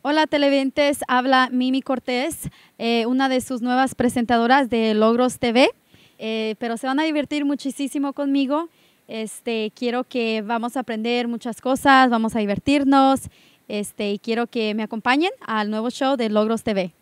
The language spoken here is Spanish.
Hola televidentes, habla Mimi Cortés, eh, una de sus nuevas presentadoras de Logros TV, eh, pero se van a divertir muchísimo conmigo. Este, quiero que vamos a aprender muchas cosas, vamos a divertirnos este, y quiero que me acompañen al nuevo show de Logros TV.